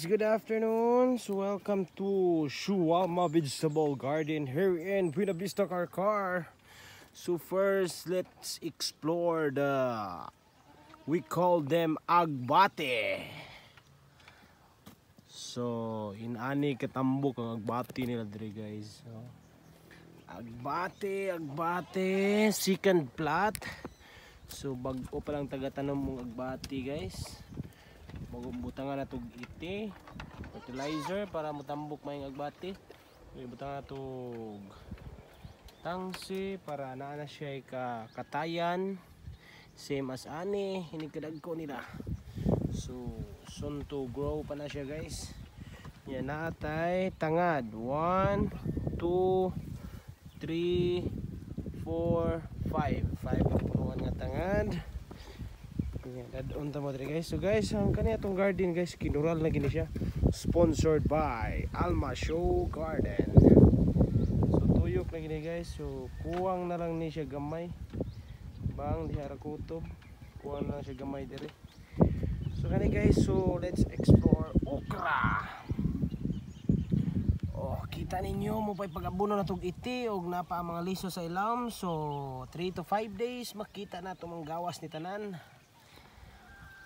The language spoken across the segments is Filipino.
Good afternoon. So welcome to Shuwama Vegetable Garden here in Buena Vista Carcar. So first, let's explore the we call them agbate. So in ani katambok ang agbate nila dire guys. So, agbate, agbate, second plot. So bago pa lang taga-tanong mong agbate guys bagong butangan na itong iti fertilizer para matambok may agbati butangan na itong tangsi para naa na siya ka katayan same as ani hinigkadag ko nila so soon to grow pa na siya guys yan natay tangad 1 2 3 4 5 5 ang nga tangad Ayan, dadon ta mo diri guys. So guys, ang kaniya tong garden guys, kinural na gini siya. Sponsored by Alma Show Garden. So tuyok na gini guys. So kuwang na lang ni siya gamay. Bang dihara kutob. Kuwang na lang siya gamay dire So kani guys, so let's explore okra. Oh, kita ninyo mo pa'y pagabuno abuno na tog iti og napa mga liso sa ilam So 3 to 5 days makita na tumang gawas ni tanan.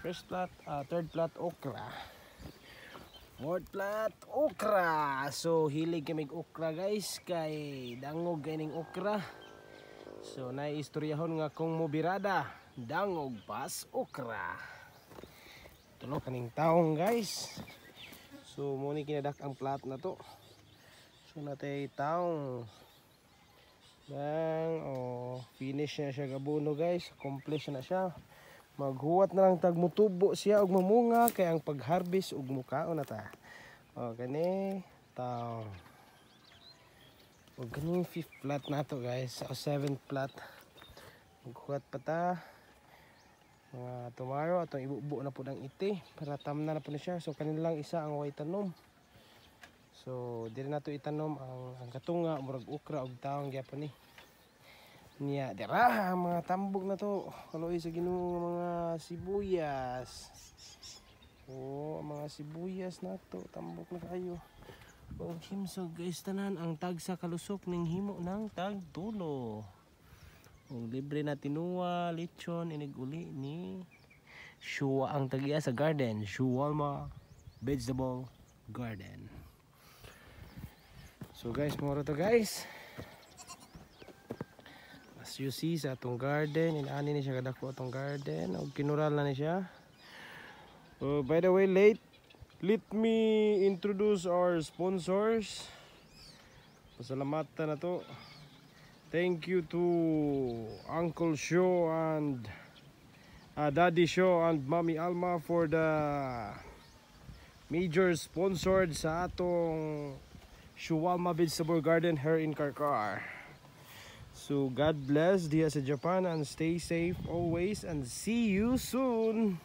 First plot, uh, third plot, okra. Fourth plot, okra. So, hilig kami okra guys. Kay dangog ganing okra. So, naiistoryahon nga kung mubirada. Dangog pas okra. Tulo kaning taong guys. So, muni kinadak ang plot na to. So, natay taong Dang, oh, finish na siya gabuno guys. Accomplish na siya maghuwat na lang tag mutubo siya og mamunga kay ang pagharvest og mukao na ta o gani taw og gani fifth plot na to guys o seventh plot maghuwat pa ta mga uh, tomorrow atong ibubo na pud ang iti para tamna na pud na siya so kanin lang isa ang way tanom so dili nato itanom ang, ang katunga murag ukra og tawong gyapon ni eh niya dira mga tambog na to kaloy sa ginoo mga sibuyas oh mga sibuyas na to tambok na kayo oh himsog guys tanan ang tag sa kalusok ning himo ng tag tulo oh libre na tinuwa lechon iniguli ni Shua ang tagiya sa garden Shuwalma vegetable garden so guys mura to guys you see sa atong garden inaani ni siya kadako atong garden og kinural na ni siya uh, by the way late let me introduce our sponsors pasalamatan na to thank you to Uncle Show and uh, Daddy Show and Mommy Alma for the major sponsored sa atong Shuwalma Vegetable Garden here in Karkar. So God bless, Dia sa Japan and stay safe always and see you soon!